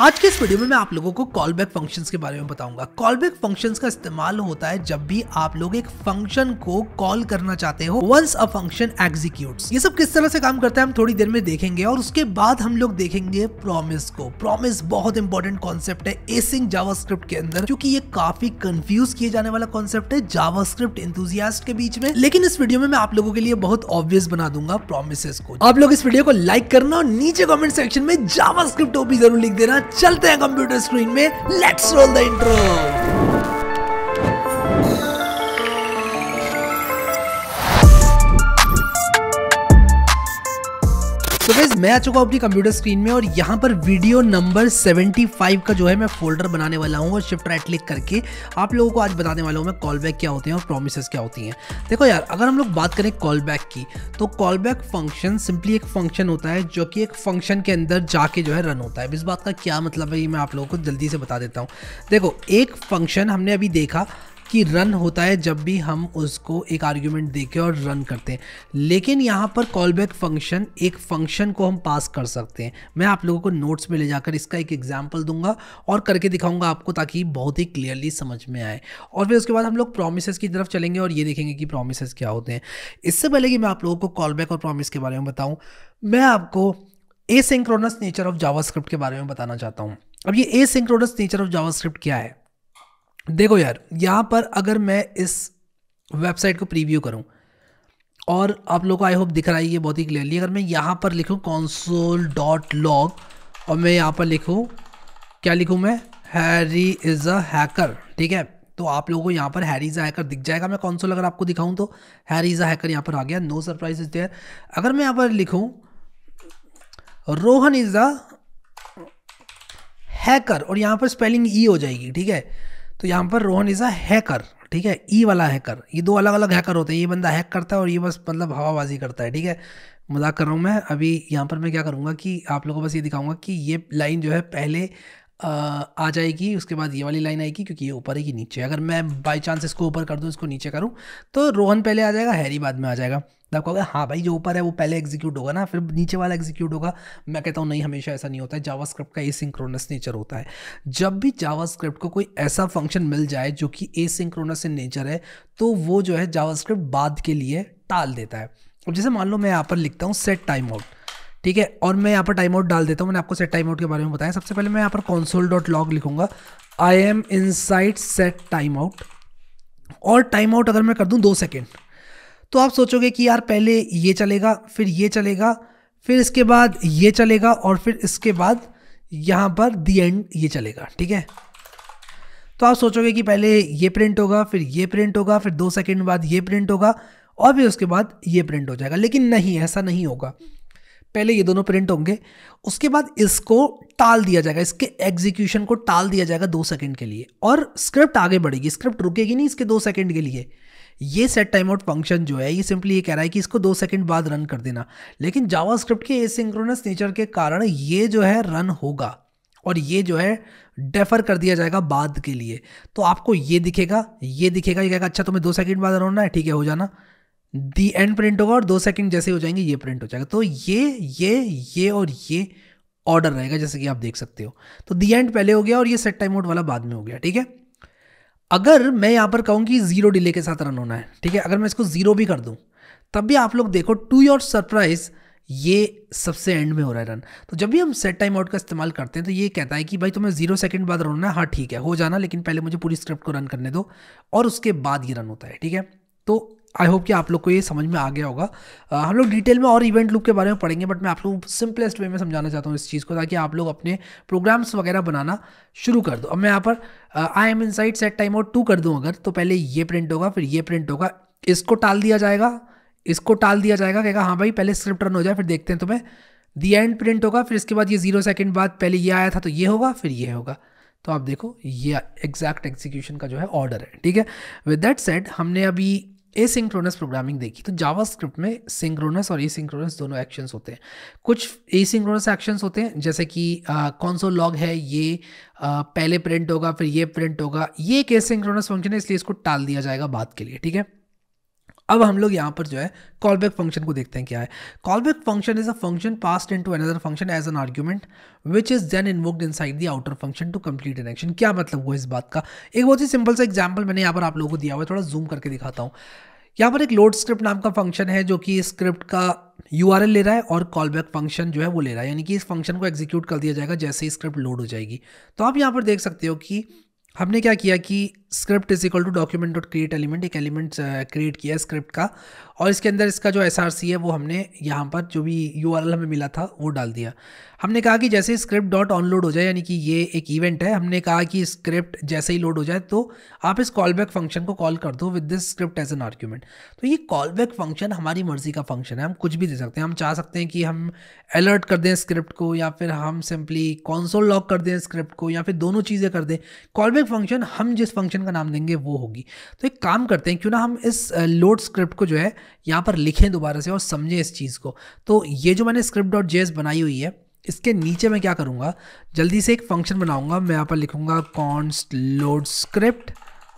आज के इस वीडियो में मैं आप लोगों को कॉल बैक फंक्शन के बारे में बताऊंगा कॉल बैक फंक्शन का इस्तेमाल होता है जब भी आप लोग एक फंक्शन को कॉल करना चाहते हो वंस अ फंक्शन एग्जीक्यूट ये सब किस तरह से काम करता है हम थोड़ी देर में देखेंगे और उसके बाद हम लोग देखेंगे प्रोमिस को प्रोमिस बहुत इंपॉर्टेंट कॉन्सेप्ट है एसिंग जावास्क्रिप्ट के अंदर क्योंकि ये काफी कंफ्यूज किए जाने वाला कॉन्सेप्ट है जावास्क्रिप्ट इंथुजियास्ट के बीच में लेकिन इस वीडियो में मैं आप लोगों के लिए बहुत ऑब्वियस बना दूंगा प्रोमिस को आप लोग इस वीडियो को लाइक करना और नीचे कॉमेंट सेक्शन में जावास्क्रिप्ट भी जरूर लिख देना चलते हैं कंप्यूटर स्क्रीन में लेट्स रोल द इंट्रो मैं आ चुका हूँ अपनी कंप्यूटर स्क्रीन में और यहाँ पर वीडियो नंबर 75 का जो है मैं फोल्डर बनाने वाला हूँ और शिफ्ट राइट क्लिक करके आप लोगों को आज बताने वाला हूँ मैं कॉल बैक क्या होते हैं और प्रोमिस क्या होती हैं देखो यार अगर हम लोग बात करें कॉल बैक की तो कॉल बैक फंक्शन सिंपली एक फंक्शन होता है जो कि एक फंक्शन के अंदर जाके जो है रन होता है इस बात का क्या मतलब है ये मैं आप लोगों को जल्दी से बता देता हूँ देखो एक फंक्शन हमने अभी देखा कि रन होता है जब भी हम उसको एक आर्ग्यूमेंट देके और रन करते हैं लेकिन यहाँ पर कॉल बैक फंक्शन एक फंक्शन को हम पास कर सकते हैं मैं आप लोगों को नोट्स में ले जाकर इसका एक एग्जाम्पल दूंगा और करके दिखाऊंगा आपको ताकि बहुत ही क्लियरली समझ में आए और फिर उसके बाद हम लोग प्रोमिसज़ की तरफ चलेंगे और ये देखेंगे कि प्रोमिसज़ क्या होते हैं इससे पहले कि मैं आप लोगों को कॉल बैक और प्रोमिस के बारे में बताऊँ मैं आपको ए नेचर ऑफ जावा के बारे में बताना चाहता हूँ अब ये ए नेचर ऑफ जावा क्या है देखो यार यहाँ पर अगर मैं इस वेबसाइट को प्रीव्यू करूँ और आप लोग को आई होप दिख रहा है ये बहुत ही क्लियरली अगर मैं यहाँ पर लिखूँ कॉन्सोल डॉट लॉग और मैं यहाँ पर लिखूँ क्या लिखूँ मैं हैरी इज़ अ हैकर ठीक है तो आप लोगों को यहाँ पर हैरी इज़ अ हैकर दिख जाएगा मैं कॉन्सोल अगर आपको दिखाऊँ तो हैरी इज़ अ हैकर यहाँ पर आ गया नो सरप्राइज इज देयर अगर मैं यहाँ पर लिखूँ रोहन इज़ अ हैकर और यहाँ पर स्पेलिंग ई e हो जाएगी ठीक है तो यहाँ पर रोहन इज़ अ हैकर ठीक है ई e वाला हैकर ये दो अलग अलग हैकर होते हैं ये बंदा हैक करता है और ये बस मतलब हवाबाजी करता है ठीक है मजाक कर रहा हूँ मैं अभी यहाँ पर मैं क्या करूँगा कि आप लोगों को बस ये दिखाऊँगा कि ये लाइन जो है पहले आ जाएगी उसके बाद ये वाली लाइन आएगी क्योंकि ये ऊपर है कि नीचे अगर मैं बाई चांस इसको ऊपर कर दूँ इसको नीचे करूँ तो रोहन पहले आ जाएगा हैरी बाद में आ जाएगा तो आप कहोगे हाँ भाई जो ऊपर है वो पहले एग्जीक्यूट होगा ना फिर नीचे वाला एग्जीक्यूट होगा मैं कहता हूँ नहीं हमेशा ऐसा नहीं होता है स्क्रिप्ट का ए सिंक्रोनस नेचर होता है जब भी स्क्रिप्ट को कोई ऐसा फंक्शन मिल जाए जो कि ए सिंक्रोनस इन नेचर है तो वो जो है स्क्रिप्ट बाद के लिए टाल देता है अब जैसे मान लो मैं यहाँ पर लिखता हूँ सेट टाइम आउट ठीक है और मैं यहाँ पर टाइम आउट डाल देता हूँ मैंने आपको सेट टाइम आउट के बारे में बताया सबसे पहले मैं यहाँ पर कॉन्सोल डॉट लॉग लिखूंगा I am inside set time out और टाइम आउट अगर मैं कर दूँ दो सेकेंड तो आप सोचोगे कि यार पहले ये चलेगा फिर ये चलेगा फिर इसके बाद ये चलेगा और फिर इसके बाद यहाँ पर दी एंड ये चलेगा ठीक है तो आप सोचोगे कि पहले ये प्रिंट होगा फिर ये प्रिंट होगा फिर दो सेकेंड बाद ये प्रिंट होगा और फिर उसके बाद ये प्रिंट हो जाएगा लेकिन नहीं ऐसा नहीं होगा पहले ये दोनों प्रिंट होंगे उसके बाद इसको टाल दिया जाएगा इसके एग्जीक्यूशन को टाल दिया जाएगा दो सेकंड के लिए और स्क्रिप्ट आगे बढ़ेगी स्क्रिप्ट रुकेगी नहीं इसके दो सेकंड के लिए ये सेट टाइम आउट फंक्शन जो है ये सिंपली ये कह रहा है कि इसको दो सेकंड बाद रन कर देना लेकिन जावास्क्रिप्ट के एसिंक्रोनस नेचर के कारण ये जो है रन होगा और ये जो है डेफर कर दिया जाएगा बाद के लिए तो आपको ये दिखेगा ये दिखेगा ये कहेगा अच्छा तुम्हें दो सेकंड बाद रन होना है ठीक है हो जाना दी एंड प्रिंट होगा और दो सेकंड जैसे हो जाएंगे ये प्रिंट हो जाएगा तो ये ये ये और ये ऑर्डर रहेगा जैसे कि आप देख सकते हो तो दी एंड पहले हो गया और ये सेट टाइम आउट वाला बाद में हो गया ठीक है अगर मैं यहाँ पर कहूँ कि जीरो डिले के साथ रन होना है ठीक है अगर मैं इसको जीरो भी कर दूँ तब भी आप लोग देखो टू योर सरप्राइज ये सबसे एंड में हो रहा है रन तो जब भी हम सेट टाइम आउट का इस्तेमाल करते हैं तो ये कहता है कि भाई तुम्हें जीरो सेकंड बाद रन होना है हाँ ठीक है हो जाना लेकिन पहले मुझे पूरी स्क्रिप्ट को रन करने दो और उसके बाद ये रन होता है ठीक है तो आई होप कि आप लोग को ये समझ में आ गया होगा आ, हम लोग डिटेल में और इवेंट लूप के बारे में पढ़ेंगे बट मैं आप लोग सिंपलेस्ट वे में समझाना चाहता हूँ इस चीज़ को ताकि आप लोग अपने प्रोग्राम्स वगैरह बनाना शुरू कर दो अब मैं यहाँ पर I am inside set time out टू कर दूँ अगर तो पहले ये प्रिंट होगा फिर ये प्रिंट होगा इसको टाल दिया जाएगा इसको टाल दिया जाएगा कहेगा हाँ भाई पहले स्क्रिप्ट रन हो जाए फिर देखते हैं तुम्हें दी एंड प्रिंट होगा फिर इसके बाद ये जीरो सेकंड बाद पहले ये आया था तो ये होगा फिर ये होगा तो आप देखो ये एग्जैक्ट एग्जीक्यूशन का जो है ऑर्डर है ठीक है विद दैट सेट हमने अभी एसिंक्रोनस प्रोग्रामिंग देखी तो जावास्क्रिप्ट में सिंक्रोनस और एसिंक्रोनस दोनों एक्शंस होते हैं कुछ एसिंक्रोनस एक्शंस होते हैं जैसे कि कौन सो लॉग है ये आ, पहले प्रिंट होगा फिर ये प्रिंट होगा ये एक एसिंक्रोनस फंक्शन है इसलिए इसको टाल दिया जाएगा बाद के लिए ठीक है अब हम लोग यहाँ पर जो है कॉल बैक फंक्शन को देखते हैं क्या है call back function is a function passed into another function as an argument which is then invoked inside the outer function to complete an action क्या मतलब हुआ इस बात का एक बहुत ही सिंपल सा एग्जाम्पल मैंने यहाँ पर आप लोगों को दिया हुआ है थोड़ा जूम करके दिखाता हूँ यहाँ पर एक लोड स्क्रिप्ट नाम का फंक्शन है जो कि स्क्रिप्ट का यू ले रहा है और कॉल बैक फंक्शन जो है वो ले रहा है यानी कि इस फंक्शन को एग्जीक्यूट कर दिया जाएगा जैसे ही स्क्रिप्ट लोड हो जाएगी तो आप यहाँ पर देख सकते हो कि हमने क्या किया कि script is equal to document dot create element एक एलिमेंट क्रिएट uh, किया स्क्रिप्ट का और इसके अंदर इसका जो एस है वो हमने यहाँ पर जो भी यू हमें मिला था वो डाल दिया हमने कहा कि जैसे ही स्क्रिप्ट डॉट ऑनलोड हो जाए यानी कि ये एक इवेंट है हमने कहा कि स्क्रिप्ट जैसे ही लोड हो जाए तो आप इस कॉल बैक फंक्शन को कॉल कर दो with this script as an argument तो ये कॉल बैक फंक्शन हमारी मर्जी का फंक्शन है हम कुछ भी दे सकते हैं हम चाह सकते हैं कि हम अलर्ट कर दें स्क्रिप्ट को या फिर हम सिंपली कॉन्सोल लॉक कर दें स्क्रिप्ट को या फिर दोनों चीज़ें कर दें कॉल बैक फंक्शन हम जिस फंक्शन फंक्शन का नाम देंगे वो होगी तो एक काम करते हैं क्यों ना हम इस लोड स्क्रिप्ट को जो है यहाँ पर लिखें दोबारा से और समझें इस चीज़ को तो ये जो मैंने स्क्रिप्ट डॉट जे बनाई हुई है इसके नीचे मैं क्या करूँगा जल्दी से एक फंक्शन बनाऊँगा मैं यहाँ पर लिखूँगा कॉन्स्ट लोड स्क्रिप्ट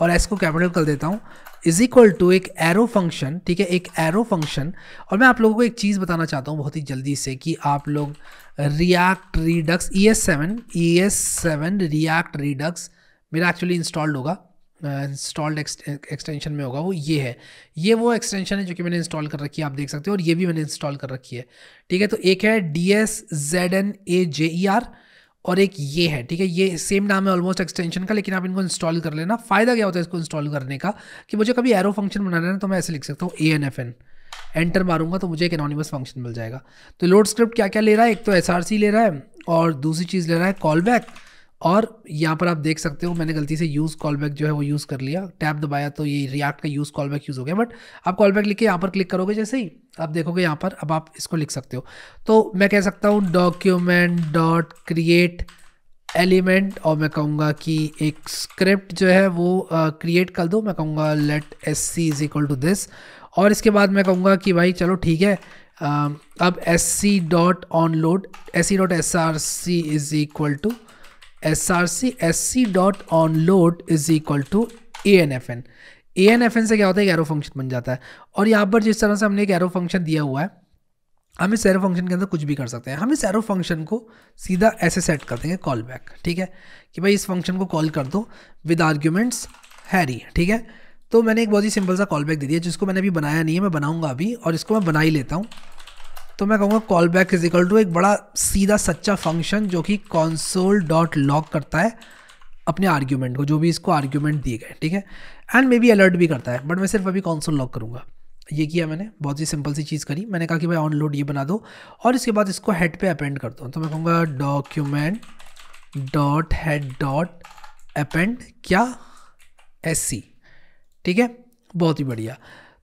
और एस को कैपिटल कर देता हूँ इज इक्वल टू एक एरो फंक्शन ठीक है एक एरो फंक्शन और मैं आप लोगों को एक चीज़ बताना चाहता हूँ बहुत ही जल्दी से कि आप लोग React Redux E S seven E S seven React Redux मेरा एक्चुअली इंस्टॉल्ड होगा इंस्टॉल्ड एक्सटेंशन में होगा वो ये है ये वो एक्सटेंशन है जो कि मैंने इंस्टॉल कर रखी है आप देख सकते हो और ये भी मैंने इंस्टॉल कर रखी है ठीक है तो एक है D S Z N A J E R और एक ये है ठीक है ये सेम नाम है ऑलमोस्ट एक्सटेंशन का लेकिन आप इनको इंस्टॉल कर लेना फ़ायदा क्या होता है इसको इंस्टॉल करने का कि मुझे कभी एरो फंक्शन बनाना है ना तो मैं ऐसे लिख सकता हूँ A N F N enter मारूंगा तो मुझे एक एनोनिमस फंक्शन मिल जाएगा तो लोड स्क्रिप्ट क्या क्या ले रहा है एक तो एस ले रहा है और दूसरी चीज़ ले रहा है कॉल बैक और यहाँ पर आप देख सकते हो मैंने गलती से यूज़ कॉल बैक जो है वो यूज़ कर लिया टैब दबाया तो ये रिएक्ट का यूज़ कॉल बैक यूज़ हो गया बट आप कॉल बैक लिख के यहाँ पर क्लिक करोगे जैसे ही आप देखोगे यहाँ पर अब आप इसको लिख सकते हो तो मैं कह सकता हूँ डॉक्यूमेंट डॉट क्रिएट एलिमेंट और मैं कहूँगा कि एक स्क्रिप्ट जो है वो क्रिएट uh, कर दो मैं कहूँगा let S C is equal to this और इसके बाद मैं कहूँगा कि भाई चलो ठीक है uh, अब S C dot on load S C dot S R C is equal to S S R C C dot on load is equal to A N F N A N F N से क्या होता है arrow function बन जाता है और यहाँ पर जिस तरह से हमने एक एरो फंक्शन दिया हुआ है हम इस एरो फंक्शन के अंदर कुछ भी कर सकते हैं हम इस एरो फंक्शन को सीधा ऐसे सेट कर देंगे कॉल बैक ठीक है कि भाई इस फंक्शन को कॉल कर दो विद आर्ग्यूमेंट्स हैरी ठीक है तो मैंने एक बहुत ही सिंपल सा कॉल बैक दे दिया जिसको मैंने अभी बनाया नहीं है मैं बनाऊंगा अभी और इसको मैं बना ही लेता हूँ तो मैं कहूँगा call back is equal to एक बड़ा सीधा सच्चा फंक्शन जो कि कॉन्सोल डॉट लॉक करता है अपने आर्ग्यूमेंट को जो भी इसको आर्ग्यूमेंट दिए गए ठीक है एंड मे बी अलर्ट भी करता है बट मैं सिर्फ अभी कॉन्सोल लॉक करूँगा ये किया मैंने बहुत ही सिंपल सी चीज़ करी मैंने कहा कि भाई ऑनलोड ये बना दो और इसके बाद इसको हेड पे अपेंड कर दो तो मैं कहूँगा document dot head dot append क्या एस सी ठीक है बहुत ही बढ़िया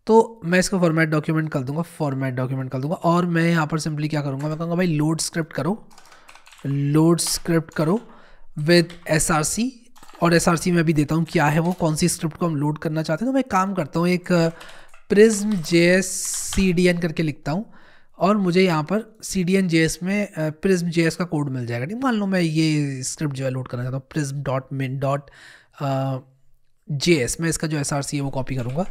तो मैं इसका फॉर्मेट डॉक्यूमेंट कर दूंगा फॉर्मेट डॉक्यूमेंट कर दूंगा और मैं यहाँ पर सिंपली क्या करूँगा मैं कहूँगा भाई लोड स्क्रिप्ट करो लोड स्क्रिप्ट करो विद एस और एस आर मैं भी देता हूँ क्या है वो कौन सी स्क्रिप्ट को हम लोड करना चाहते हैं तो मैं काम करता हूँ एक prism J S C D N करके लिखता हूँ और मुझे यहाँ पर C D N J S में प्रिज्म जे एस का कोड मिल जाएगा नहीं मान लो मैं ये स्क्रिप्ट जो है लोड करना चाहता हूँ prism dot min dot J S मैं इसका जो एस आर सी है वो कॉपी करूँगा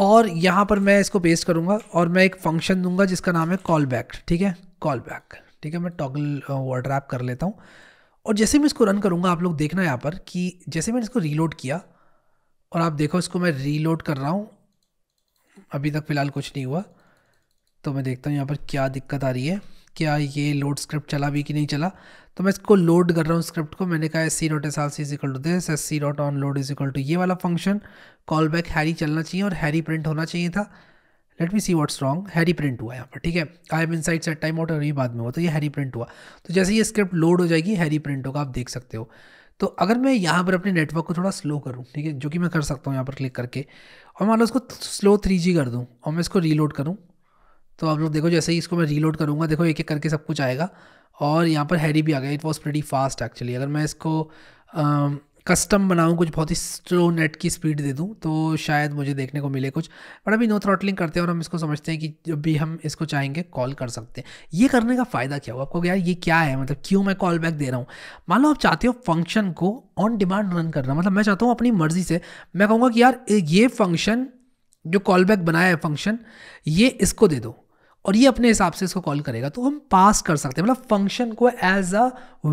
और यहाँ पर मैं इसको पेस्ट करूँगा और मैं एक फंक्शन दूंगा जिसका नाम है कॉल बैक ठीक है कॉल बैक ठीक है मैं टॉगल वर्ड रैप कर लेता हूँ और जैसे मैं इसको रन करूँगा आप लोग देखना यहाँ पर कि जैसे मैंने इसको रीलोड किया और आप देखो इसको मैं रीलोड कर रहा हूँ अभी तक फ़िलहाल कुछ नहीं हुआ तो मैं देखता हूँ यहाँ पर क्या दिक्कत आ रही है क्या ये लोड स्क्रिप्ट चला भी कि नहीं चला तो मैं इसको लोड कर रहा हूँ स्क्रिप्ट को मैंने कहा S C dot S R C is equal to this S C dot on load is equal to ये वाला फंक्शन कॉल बैक हैरी चलना चाहिए और हैरी प्रिंट होना चाहिए था let me see what's wrong Harry print हुआ यहाँ पर ठीक है I am inside set time out और ये बाद में हुआ तो ये हैरी प्रिंट हुआ तो जैसे ये स्क्रिप्ट लोड हो जाएगी हैरी प्रिंट होगा आप देख सकते हो तो अगर मैं यहाँ पर अपने नेटवर्क को थोड़ा स्लो करूँ ठीक है जो कि मैं कर सकता हूँ यहाँ पर क्लिक करके और मान लो उसको स्लो थ्री जी कर दूँ और मैं इसको रीलोड करूँ तो आप लोग देखो जैसे ही इसको मैं रीलोड करूँगा देखो एक एक करके सब कुछ आएगा और यहाँ पर हैरी भी आ गया it was pretty fast actually अगर मैं इसको कस्टम बनाऊँ कुछ बहुत ही स्लो नेट की स्पीड दे दूँ तो शायद मुझे देखने को मिले कुछ बट अभी नो थ्रॉटलिंग करते हैं और हम इसको समझते हैं कि जब भी हम इसको चाहेंगे कॉल कर सकते हैं ये करने का फ़ायदा क्या हो आपको यार ये क्या है मतलब क्यों मैं कॉल बैक दे रहा हूँ मान लो आप चाहते हो फंक्शन को ऑन डिमांड रन करना मतलब मैं चाहता हूँ अपनी मर्ज़ी से मैं कहूँगा कि यार ये फंक्शन जो कॉल बैक बनाया है फंक्शन ये इसको दे दो और ये अपने हिसाब से इसको कॉल करेगा तो हम पास कर सकते हैं मतलब फंक्शन को एज अ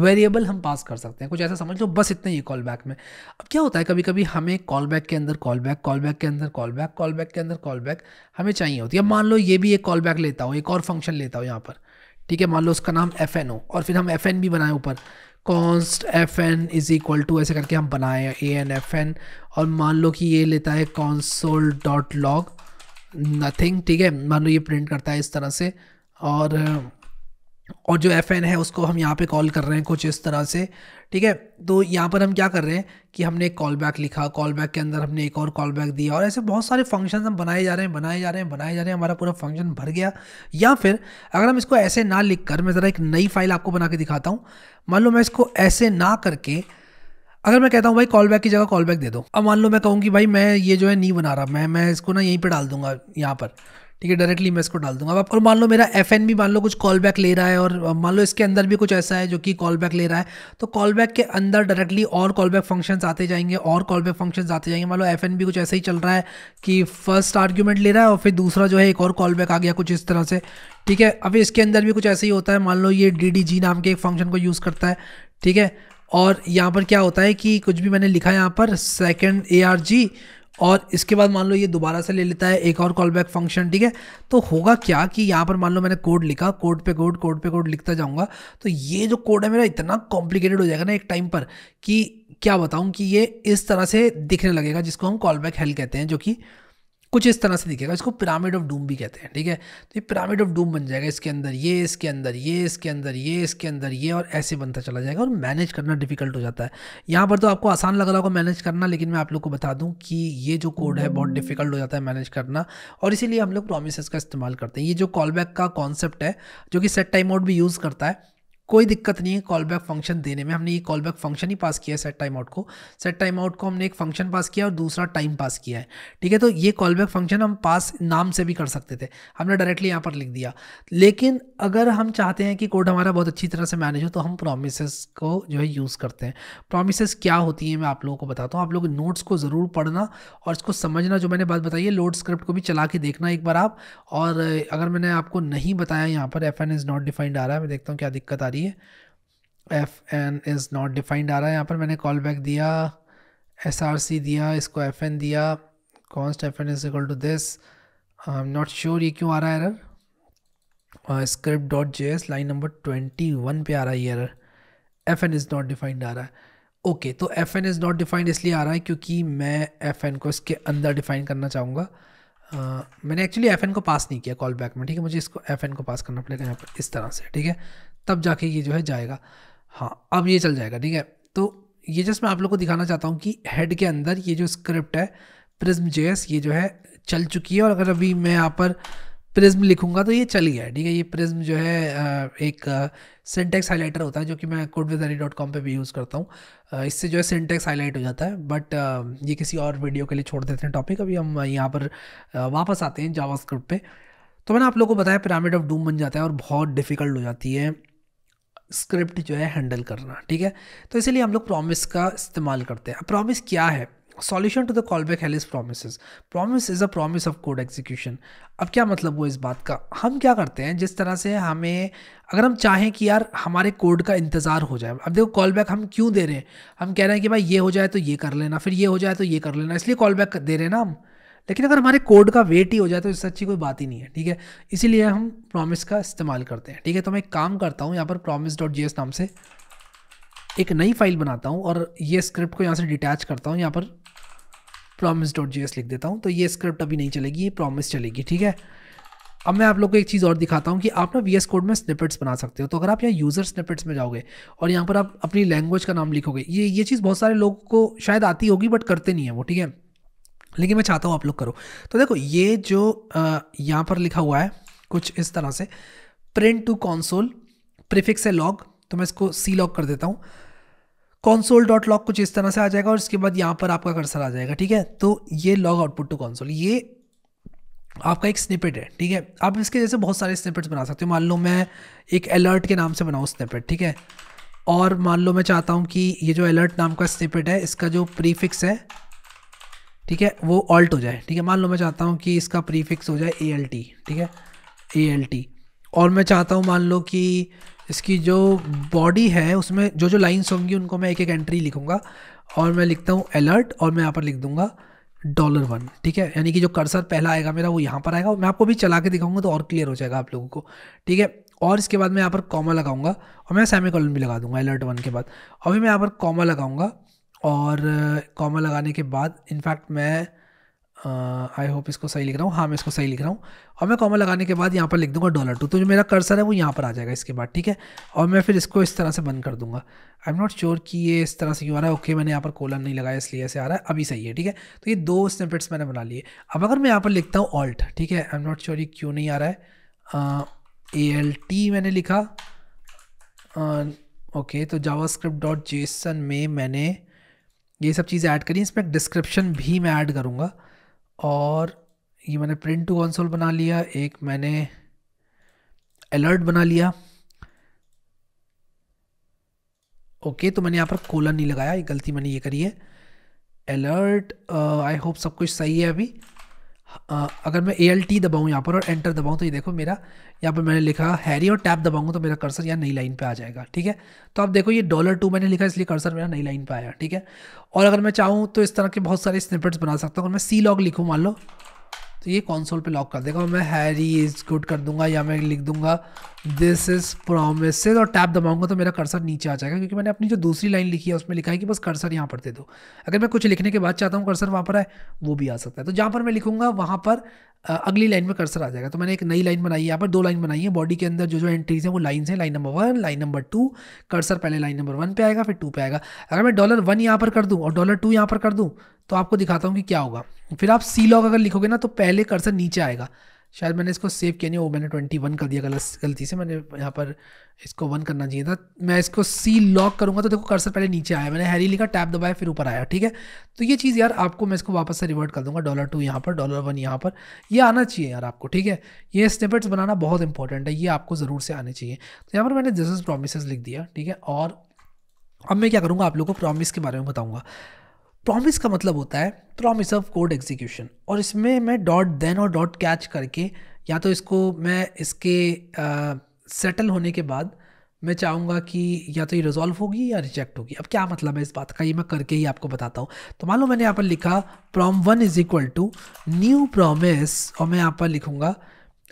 वेरिएबल हम पास कर सकते हैं कुछ ऐसा समझ लो बस इतना ही कॉल बैक में अब क्या होता है कभी कभी हमें कॉल बैक के अंदर कॉल बैक कॉल बैक के अंदर कॉल बैक कॉल बैक के अंदर कॉल बैक हमें चाहिए होती है अब मान लो ये भी एक कॉल बैक लेता हो एक और फंक्शन लेता हो यहाँ पर ठीक है मान लो उसका नाम एफ एन हो और फिर हम एफ एन भी बनाएं ऊपर const F N is equal to ऐसे करके हम बनाए ए एन एफ एन और मान लो कि ये लेता है कॉन्सोल डॉट लॉग नथिंग ठीक है मान लो ये प्रिंट करता है इस तरह से और और जो एफ एन है उसको हम यहाँ पे कॉल कर रहे हैं कुछ इस तरह से ठीक है तो यहाँ पर हम क्या कर रहे हैं कि हमने एक कॉल बैक लिखा कॉल बैक के अंदर हमने एक और कॉल बैक दिया और ऐसे बहुत सारे फंक्शन हम बनाए जा रहे हैं बनाए जा रहे हैं बनाए जा रहे हैं हमारा पूरा फंक्शन भर गया या फिर अगर हम इसको ऐसे ना लिख कर मैं ज़रा एक नई फाइल आपको बना के दिखाता हूँ मान लो मैं इसको ऐसे ना करके अगर मैं कहता हूँ भाई कॉल बैक की जगह कॉल बैक दे दो अब मान लो मैं कहूँ कि भाई मैं ये जो है नहीं बना रहा मैं मैं इसको ना यहीं पर डाल दूंगा यहाँ पर ठीक है डायरेक्टली मैं इसको डाल दूंगा अब और मान लो मेरा एफ भी मान लो कुछ कॉल बैक ले रहा है और मान लो इसके अंदर भी कुछ ऐसा है जो कि कॉल बैक ले रहा है तो कॉल बैक के अंदर डायरेक्टली और कॉल बैक फंक्शन आते जाएंगे और कॉल बैक फंक्शन आते जाएंगे मान लो एफ भी कुछ ऐसा ही चल रहा है कि फर्स्ट आर्ग्यूमेंट ले रहा है और फिर दूसरा जो है एक और कॉल बैक आ गया कुछ इस तरह से ठीक है अभी इसके अंदर भी कुछ ऐसे ही होता है मान लो ये डी नाम के एक फंक्शन को यूज़ करता है ठीक है और यहाँ पर क्या होता है कि कुछ भी मैंने लिखा है यहाँ पर सेकेंड ए आर जी और इसके बाद मान लो ये दोबारा से ले लेता है एक और कॉल बैक फंक्शन ठीक है तो होगा क्या कि यहाँ पर मान लो मैंने कोड लिखा कोड पे कोड कोड पे कोड लिखता जाऊँगा तो ये जो कोड है मेरा इतना कॉम्प्लिकेटेड हो जाएगा ना एक टाइम पर कि क्या बताऊँ कि ये इस तरह से दिखने लगेगा जिसको हम कॉल बैक हेल कहते हैं जो कि कुछ इस तरह से दिखेगा इसको पिरामिड ऑफ डूम भी कहते हैं ठीक है तो ये पिरामिड ऑफ डूम बन जाएगा इसके अंदर ये इसके अंदर ये इसके अंदर ये इसके अंदर ये और ऐसे बनता चला जाएगा और मैनेज करना डिफिकल्ट हो जाता है यहाँ पर तो आपको आसान लग रहा होगा मैनेज करना लेकिन मैं आप लोग को बता दूँ कि ये जो कोड है बहुत डिफिकल्ट हो जाता है मैनेज करना और इसीलिए हम लोग प्रोमिस का इस्तेमाल करते हैं ये जो कॉल का कॉन्सेप्ट है जो कि सेट टाइम आउट भी यूज़ करता है कोई दिक्कत नहीं है कॉल बैक फंक्शन देने में हमने ये कॉल बैक फंक्शन ही पास किया है सेट टाइम आउट को सेट टाइम आउट को हमने एक फंक्शन पास किया और दूसरा टाइम पास किया है ठीक है तो ये कॉल बैक फंक्शन हम पास नाम से भी कर सकते थे हमने डायरेक्टली यहाँ पर लिख दिया लेकिन अगर हम चाहते हैं कि कोड हमारा बहुत अच्छी तरह से मैनेज हो तो हम प्रोमिस को जो है यूज़ करते हैं प्रोमिस क्या होती है मैं आप लोगों को बताता हूँ आप लोग नोट्स को ज़रूर पढ़ना और इसको समझना जो मैंने बात बताई है लोड स्क्रिप्ट को भी चला के देखना एक बार आप और अगर मैंने आपको नहीं बताया यहाँ पर F N is not defined आ रहा है मैं देखता हूँ क्या दिक्कत आ रही है रही है F N is not defined आ रहा है यहाँ पर मैंने कॉल बैक दिया एस आर सी दिया इसको एफ एन दिया const F N is equal to this I am not sure ये क्यों आ रहा है error script dot J S line number twenty one पर आ रहा है ये error F N is not defined आ रहा है ओके okay, तो F N is not defined इसलिए आ रहा है क्योंकि मैं एफ एन को इसके अंदर डिफाइन करना चाहूँगा uh, मैंने एक्चुअली एफ एन को पास नहीं किया कॉल बैक में ठीक है मुझे इसको एफ एन को पास करना पड़ेगा यहाँ पर इस तरह से ठीक है तब जाके ये जो है जाएगा हाँ अब ये चल जाएगा ठीक है तो ये जस्ट मैं आप लोग को दिखाना चाहता हूँ कि हेड के अंदर ये जो स्क्रिप्ट है प्रिज्म जे ये जो है चल चुकी है और अगर अभी मैं यहाँ पर प्रिज्म लिखूंगा तो ये चल गया है ठीक है ये प्रिज्म जो है एक सिंटेक्स हाईलाइटर होता है जो कि मैं कोडवेदारी डॉट कॉम पर भी यूज़ करता हूँ इससे जो है सिंटेक्स हाईलाइट हो जाता है बट ये किसी और वीडियो के लिए छोड़ देते हैं टॉपिक अभी हम यहाँ पर वापस आते हैं जावा स्क्रिप्ट पर तो मैंने आप लोग को बताया पिरामिड ऑफ डूम बन जाता है और बहुत डिफ़िकल्ट हो जाती है स्क्रिप्ट जो है हैंडल करना ठीक है तो इसीलिए हम लोग प्रॉमिस का इस्तेमाल करते हैं प्रॉमिस क्या है solution to the call back hell is promise promise is a promise of code execution अब क्या मतलब हुआ इस बात का हम क्या करते हैं जिस तरह से हमें अगर हम चाहें कि यार हमारे कोड का इंतज़ार हो जाए अब देखो कॉल बैक हम क्यों दे रहे हैं हम कह रहे हैं कि भाई ये हो जाए तो ये कर लेना फिर ये हो जाए तो ये कर लेना इसलिए कॉल बैक दे रहे हैं ना हम लेकिन अगर हमारे कोड का वेट ही हो जाए तो इससे अच्छी कोई बात ही नहीं है ठीक है इसीलिए हम प्रॉमिस का इस्तेमाल करते हैं ठीक है तो मैं एक काम करता हूँ यहाँ पर प्रॉमिस डॉट जी नाम से एक नई फाइल बनाता हूँ और ये स्क्रिप्ट को यहाँ से डिटैच करता हूँ यहाँ पर प्रॉमिस डॉट जी लिख देता हूँ तो ये स्क्रिप्ट अभी नहीं चलेगी ये प्रॉमिस चलेगी ठीक है अब मैं आप लोग को एक चीज़ और दिखाता हूँ कि आप ना वी कोड में स्निपेट्स बना सकते हो तो अगर आप यहाँ यूज़र स्निपेट्स में जाओगे और यहाँ पर आप अपनी लैंग्वेज का नाम लिखोगे ये ये चीज़ बहुत सारे लोगों को शायद आती होगी बट करते नहीं है वो ठीक है लेकिन मैं चाहता हूँ आप लोग करो तो देखो ये जो यहाँ पर लिखा हुआ है कुछ इस तरह से प्रिंट टू कॉन्सोल प्रिफिक्स है लॉग तो मैं इसको सी लॉग कर देता हूँ कॉन्सोल डॉट लॉग कुछ इस तरह से आ जाएगा और इसके बाद यहाँ पर आपका कर्सर आ जाएगा ठीक है तो ये लॉग आउटपुट टू कॉन्सोल ये आपका एक स्निपेट है ठीक है आप इसके जैसे बहुत सारे स्निपेट्स बना सकते हो मान लो मैं एक अलर्ट के नाम से बनाऊँ स्निपेट ठीक है और मान लो मैं चाहता हूँ कि ये जो अलर्ट नाम का स्निपेट है इसका जो प्रीफिक्स है ठीक है वो ऑल्ट हो जाए ठीक है मान लो मैं चाहता हूँ कि इसका प्रीफिक्स हो जाए ए एल टी ठीक है ए एल टी और मैं चाहता हूँ मान लो कि इसकी जो बॉडी है उसमें जो जो लाइन्स होंगी उनको मैं एक एक एंट्री लिखूँगा और मैं लिखता हूँ अलर्ट और मैं यहाँ पर लिख दूँगा डॉलर वन ठीक है यानी कि जो कर्सर पहला आएगा मेरा वो यहाँ पर आएगा मैं आपको भी चला के दिखाऊंगा तो और क्लियर हो जाएगा आप लोगों को ठीक है और इसके बाद मैं यहाँ पर कॉमा लगाऊंगा और मैं सेमी कॉलन भी लगा दूंगा अलर्ट वन के बाद अभी मैं यहाँ पर कॉमा लगाऊंगा और कॉमा लगाने के बाद इनफैक्ट मैं आई होप इसको सही लिख रहा हूँ हाँ मैं इसको सही लिख रहा हूँ और मैं कॉमा लगाने के बाद यहाँ पर लिख दूंगा डॉलर टू तो जो मेरा कर्सर है वो यहाँ पर आ जाएगा इसके बाद ठीक है और मैं फिर इसको इस तरह से बंद कर दूंगा आई एम नॉट श्योर कि ये इस तरह से क्यों आ रहा है ओके okay, मैंने यहाँ पर कोलर नहीं लगाया इसलिए ऐसे आ रहा है अभी सही है ठीक है तो ये दो स्नेपेट्स मैंने बना लिए अब अगर मैं यहाँ पर लिखता हूँ ऑल्ट ठीक है आई एम नॉट श्योर ये क्यों नहीं आ रहा है ए एल टी मैंने लिखा ओके uh, okay, तो जावा स्क्रिप्ट डॉट जेसन में मैंने ये सब चीज़ें ऐड करी इसमें डिस्क्रिप्शन भी मैं ऐड करूँगा और ये मैंने प्रिंट टू कंसोल बना लिया एक मैंने अलर्ट बना लिया ओके तो मैंने यहाँ पर कोलन नहीं लगाया गलती मैंने ये करी है अलर्ट आई होप सब कुछ सही है अभी अगर मैं ए एल टी दबाऊँ यहाँ पर और एंटर दबाऊँ तो ये देखो मेरा यहाँ पर मैंने लिखा हैरी और टैप दबाऊँगा तो मेरा कर्सर यहाँ नई लाइन पे आ जाएगा ठीक है तो आप देखो ये डॉलर टू मैंने लिखा इसलिए कर्सर मेरा नई लाइन पे आया ठीक है और अगर मैं चाहूँ तो इस तरह के बहुत सारे स्निपेट्स बना सकता हूँ अगर मैं सी लॉग लिखूँ मान लो तो ये कॉन्सोल पे लॉक कर देगा और मैं हैरी इज गुड कर दूंगा या मैं लिख दूंगा दिस इज़ प्रोमिस और टैप दबाऊंगा तो मेरा कर्सर नीचे आ जाएगा क्योंकि मैंने अपनी जो दूसरी लाइन लिखी है उसमें लिखा है कि बस कर्सर यहाँ पर दे दो अगर मैं कुछ लिखने के बाद चाहता हूँ कर्सर वहाँ पर आए वो भी आ सकता है तो जहाँ पर मैं लिखूंगा वहाँ पर अगली लाइन में कर्सर आ जाएगा तो मैंने एक नई लाइन बनाई है यहाँ पर दो लाइन बनाई है बॉडी के अंदर जो जो एंट्रीज हैं वो लाइन हैं line number one line number two cursor पहले लाइन नंबर वन पे आएगा फिर टू पे आएगा अगर मैं डॉलर वन यहाँ पर कर दूँ और डॉलर टू यहाँ पर कर दूँ तो आपको दिखाता हूँ कि क्या होगा फिर आप सी लॉग अगर लिखोगे ना तो पहले पहले कर्सर नीचे आएगा शायद मैंने इसको सेव किया नहीं वो मैंने ट्वेंटी वन कर दिया गलत गलती से मैंने यहाँ पर इसको वन करना चाहिए था मैं इसको सी लॉक करूँगा तो देखो कर्सर पहले नीचे आया मैंने हैरी लिखा टैप दबाया फिर ऊपर आया ठीक है तो ये चीज़ यार आपको मैं इसको वापस से रिवर्ट कर दूँगा डॉलर टू यहाँ पर डॉलर वन यहाँ पर ये यह आना चाहिए यार आपको ठीक है ये स्निपेट्स बनाना बहुत इंपॉर्टेंट है ये आपको ज़रूर से आने चाहिए तो यहाँ पर मैंने जिस प्रोमिस लिख दिया ठीक है और अब मैं क्या करूँगा आप लोग को प्रॉमिस के बारे में बताऊँगा प्रॉमिस का मतलब होता है प्रॉमिस ऑफ कोड एग्जीक्यूशन और इसमें मैं डॉट देन और डॉट कैच करके या तो इसको मैं इसके सेटल होने के बाद मैं चाहूँगा कि या तो ये रिजॉल्व होगी या रिजेक्ट होगी अब क्या मतलब है इस बात का ये मैं करके ही आपको बताता हूँ तो मान लो मैंने यहाँ पर लिखा prom one is equal to new promise और मैं यहाँ पर लिखूँगा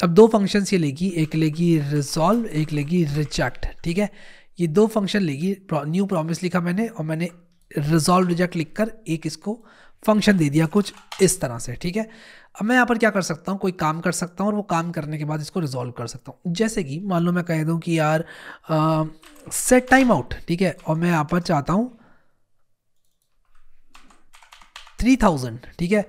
अब दो फंक्शंस ये लेगी एक लेगी रिजॉल्व एक लेगी रिजेक्ट ठीक है ये दो फंक्शन लेगी न्यू प्रॉमिस लिखा मैंने और मैंने रिजॉल्व रिजेक्ट लिखकर एक इसको फंक्शन दे दिया कुछ इस तरह से ठीक है अब मैं यहाँ पर क्या कर सकता हूँ कोई काम कर सकता हूँ और वो काम करने के बाद इसको रिजॉल्व कर सकता हूँ जैसे कि मान लो मैं कह दूँ कि यार सेट टाइम आउट ठीक है और मैं यहाँ पर चाहता हूँ थ्री थाउजेंड ठीक है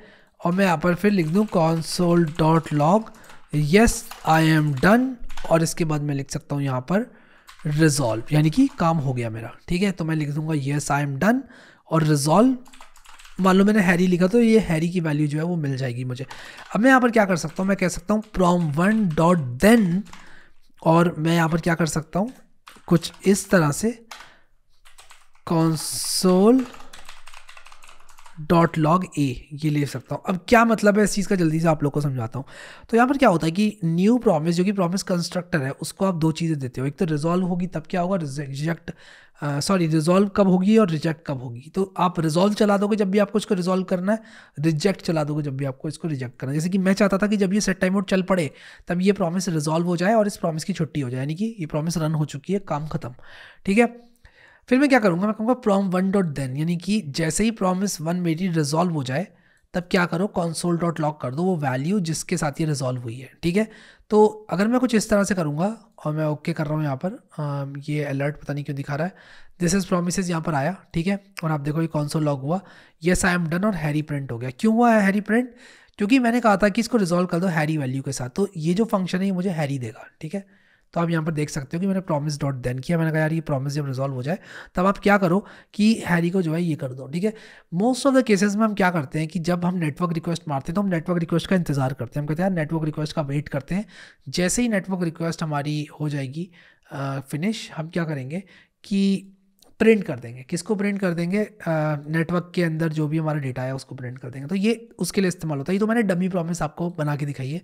और मैं यहाँ पर फिर लिख दूँ console dot log yes I am done और इसके बाद मैं लिख सकता हूँ यहाँ पर रिजॉल्व यानी कि काम हो गया मेरा ठीक है तो मैं लिख दूंगा येस आई एम डन और रिजॉल्व मान लो मैंने हैरी लिखा तो ये हैरी की वैल्यू जो है वो मिल जाएगी मुझे अब मैं यहाँ पर क्या कर सकता हूँ मैं कह सकता हूँ प्रॉम वन डॉट देन और मैं यहाँ पर क्या कर सकता हूँ कुछ इस तरह से कॉन्सोल डॉट लॉग ए ये ले सकता हूँ अब क्या मतलब है इस चीज़ का जल्दी से आप लोग को समझाता हूँ तो यहाँ पर क्या होता है कि न्यू प्रॉमिस जो कि प्रॉमिस कंस्ट्रक्टर है उसको आप दो चीज़ें देते हो एक तो रिजॉल्व होगी तब क्या होगा रिजेक्ट सॉरी रिजॉल्व कब होगी और रिजेक्ट कब होगी तो आप रिजॉल्व चला दोगे जब भी आपको इसको रिजॉल्व करना है रिजेक्ट चला दोगे जब भी आपको इसको रिजेक्ट करना है जैसे कि मैं चाहता था कि जब ये सेट टाइम आउट चल पड़े तब ये प्रॉमिस रिजॉल्व हो जाए और इस प्रॉमिस की छुट्टी हो जाए यानी कि ये प्रॉमिस रन हो चुकी है काम खत्म ठीक है फिर मैं क्या करूँगा मैं कहूँगा प्रॉम वन डॉट देन यानी कि जैसे ही प्रॉमिस वन मेरी रिजॉल्व हो जाए तब क्या करो कॉन्सोल डॉट लॉक कर दो वो वैल्यू जिसके साथ ये रिजॉल्व हुई है ठीक है तो अगर मैं कुछ इस तरह से करूँगा और मैं ओके okay कर रहा हूँ यहाँ पर आ, ये अलर्ट पता नहीं क्यों दिखा रहा है दिस इज़ प्रोमिस यहाँ पर आया ठीक है और आप देखो ये कॉन्सोल लॉक हुआ येस आई एम डन और हैरी प्रिंट हो गया क्यों हुआ है हैरी प्रिंट क्योंकि मैंने कहा था कि इसको रिजॉल्व कर दो हैरी वैल्यू के साथ तो ये जो फंक्शन है ये मुझे हैरी देगा ठीक है तो आप यहाँ पर देख सकते हो कि मैंने प्रॉमिस डॉट देन किया मैंने कहा यार ये प्रॉमिस जब रिजॉल्व हो जाए तब आप क्या करो कि हैरी को जो है ये कर दो ठीक है मोस्ट ऑफ द केसेस में हम क्या करते हैं कि जब हम नेटवर्क रिक्वेस्ट मारते हैं तो हम नेटवर्क रिक्वेस्ट का इंतजार करते हैं हम कहते हैं यार नेटवर्क रिक्वेस्ट का वेट करते हैं जैसे ही नेटवर्क रिक्वेस्ट हमारी हो जाएगी फिनिश हम क्या करेंगे कि प्रिंट कर देंगे किसको प्रिंट कर देंगे नेटवर्क के अंदर जो भी हमारा डेटा है उसको प्रिंट कर देंगे तो ये उसके लिए इस्तेमाल होता है ये तो मैंने डमी प्रॉमिस आपको बना के दिखाई है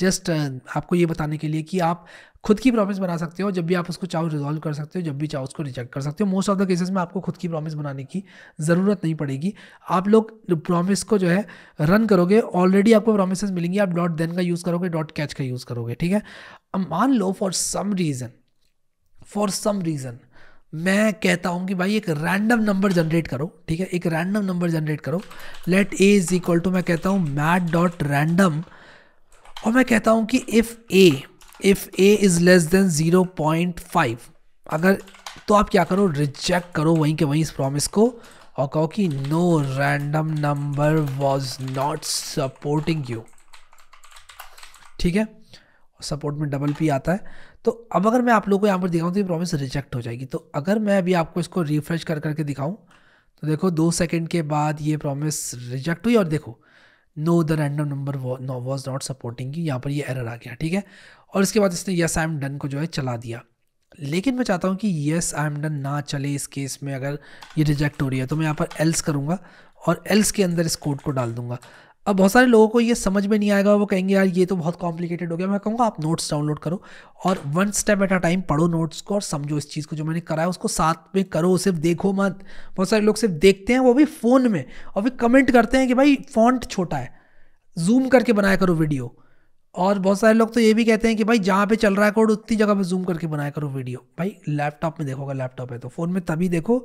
जस्ट आपको ये बताने के लिए कि आप खुद की प्रॉमिस बना सकते हो जब भी आप उसको चाहो रिजॉल्व कर सकते हो जब भी चाहो उसको रिजेक्ट कर सकते हो मोस्ट ऑफ द केसेस में आपको खुद की प्रॉमिस बनाने की ज़रूरत नहीं पड़ेगी आप लोग प्रॉमिस को जो है रन करोगे ऑलरेडी आपको प्रोमिस मिलेंगी आप डॉट देन का यूज़ करोगे डॉट कैच का यूज़ करोगे ठीक है मान लो for some reason for some reason मैं कहता हूँ कि भाई एक रैंडम नंबर जनरेट करो ठीक है एक रैंडम नंबर जनरेट करो let A is equal to मैं कहता हूँ मैट डॉट रैंडम और मैं कहता हूँ कि if A if A is less than zero point five अगर तो आप क्या करो रिजेक्ट करो वहीं के वहीं इस प्रॉमिस को और कहो कि no random number was not supporting you ठीक है सपोर्ट में डबल पी आता है तो अब अगर मैं आप लोगों को यहाँ पर दिखाऊँ तो ये प्रॉमिस रिजेक्ट हो जाएगी तो अगर मैं अभी आपको इसको रिफ्रेश कर करके दिखाऊँ तो देखो दो सेकेंड के बाद ये प्रॉमिस रिजेक्ट हुई और देखो no the random number no was not supporting you यहाँ पर ये एरर आ गया ठीक है और इसके बाद इसने यस आई एम डन को जो है चला दिया लेकिन मैं चाहता हूँ कि यस आई एम डन ना चले इस केस में अगर ये रिजेक्ट हो रही है तो मैं यहाँ पर एल्स करूँगा और एल्स के अंदर इस कोड को डाल दूंगा अब बहुत सारे लोगों को ये समझ में नहीं आएगा वो कहेंगे यार ये तो बहुत कॉम्प्लिकेटेड हो गया मैं कहूँगा आप नोट्स डाउनलोड करो और one step at a time पढ़ो नोट्स को और समझो इस चीज़ को जो मैंने कराया उसको साथ में करो सिर्फ देखो मत बहुत सारे लोग सिर्फ देखते हैं वो भी फ़ोन में और फिर कमेंट करते हैं कि भाई फॉन्ट छोटा है जूम करके बनाया करो वीडियो और बहुत सारे लोग तो ये भी कहते हैं कि भाई जहाँ पे चल रहा है कोड उतनी जगह पे जूम करके बनाया करो वीडियो भाई लैपटॉप में देखोगा लैपटॉप है तो फ़ोन में तभी देखो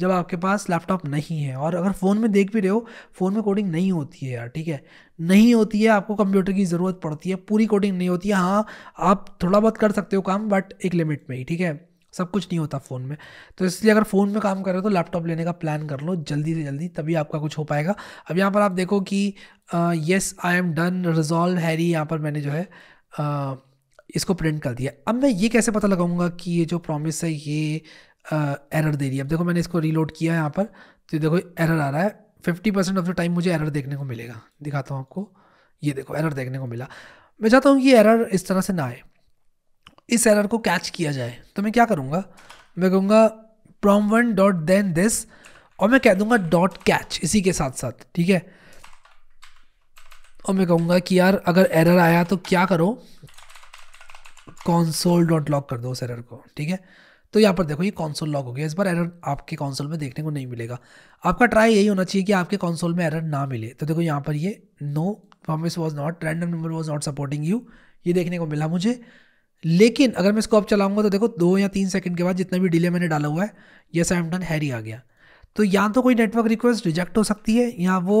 जब आपके पास लैपटॉप नहीं है और अगर फ़ोन में देख भी रहे हो फ़ोन में कोडिंग नहीं होती है यार ठीक है नहीं होती है आपको कंप्यूटर की ज़रूरत पड़ती है पूरी कोडिंग नहीं होती है हाँ आप थोड़ा बहुत कर सकते हो काम बट एक लिमिट में ही ठीक है सब कुछ नहीं होता फ़ोन में तो इसलिए अगर फ़ोन में काम कर रहे हो तो लैपटॉप लेने का प्लान कर लो जल्दी से जल्दी तभी आपका कुछ हो पाएगा अब यहाँ पर आप देखो कि yes I am done resolve Harry यहाँ पर मैंने जो है आ, इसको प्रिंट कर दिया अब मैं ये कैसे पता लगाऊंगा कि ये जो प्रॉमिस है ये एरर दे रही है अब देखो मैंने इसको रीलोड किया है यहाँ पर तो देखो एरर आ रहा है fifty percent of the time मुझे एरर देखने को मिलेगा दिखाता हूँ आपको ये देखो एरर देखने को मिला मैं चाहता हूँ कि एरर इस तरह से ना आए इस एरर को कैच किया जाए तो मैं क्या करूँगा मैं कहूँगा prom one dot then this और मैं कह दूँगा डॉट कैच इसी के साथ साथ ठीक है और मैं कहूँगा कि यार अगर एरर आया तो क्या करो कॉन्सोल डॉट लॉक कर दो उस एरर को ठीक है तो यहाँ पर देखो ये कॉन्सोल लॉक हो गया इस बार एरर आपके कॉन्सोल में देखने को नहीं मिलेगा आपका ट्राई यही होना चाहिए कि आपके कॉन्सोल में एरर ना मिले तो देखो यहाँ पर ये no promise was not random number was not supporting you ये देखने को मिला मुझे लेकिन अगर मैं इसको अब चलाऊंगा तो देखो दो या तीन सेकंड के बाद जितना भी डिले मैंने डाला हुआ है ये सैमटन हैरी आ गया तो या तो कोई नेटवर्क रिक्वेस्ट रिजेक्ट हो सकती है या वो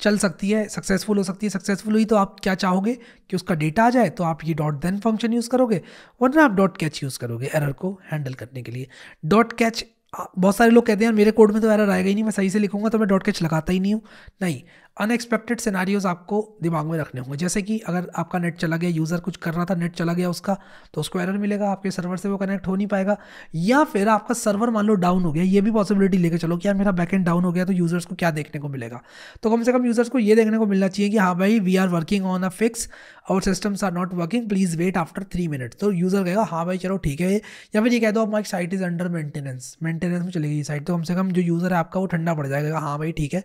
चल सकती है सक्सेसफुल हो सकती है सक्सेसफुल हुई तो आप क्या चाहोगे कि उसका डेटा आ जाए तो आप ये डॉट देन फंक्शन यूज़ करोगे वरना आप डॉट कैच यूज़ करोगे एरर को हैंडल करने के लिए डॉट कैच बहुत सारे लोग कहते हैं मेरे कोड में तो एरर आएगा ही नहीं मैं सही से लिखूंगा तो मैं डॉट कैच लगाता ही नहीं हूँ नहीं अनएक्सपेक्टेड सिनारियोज आपको दिमाग में रखने होंगे जैसे कि अगर आपका नेट चला गया यूज़र कुछ कर रहा था नेट चला गया उसका तो उसको एरर मिलेगा आपके सर्वर से वो कनेक्ट हो नहीं पाएगा या फिर आपका सर्वर मान लो डाउन हो गया ये भी पॉसिबिलिटी लेकर चलो कि यार मेरा बैकेंड डाउन हो गया तो यूज़र्स को क्या देखने को मिलेगा तो कम से कम यूज़र्स को ये देखने को मिलना चाहिए कि हाँ भाई we are working on a fix और systems are not working please wait after three minute तो यूज़र कहेगा हाँ भाई चलो ठीक है या फिर ये कह दो आप हमारी site is under maintenance maintenance में चलेगी साइट तो कम से कम जो यूज़र है आपका वो ठंडा पड़ जाएगा हाँ भाई ठीक है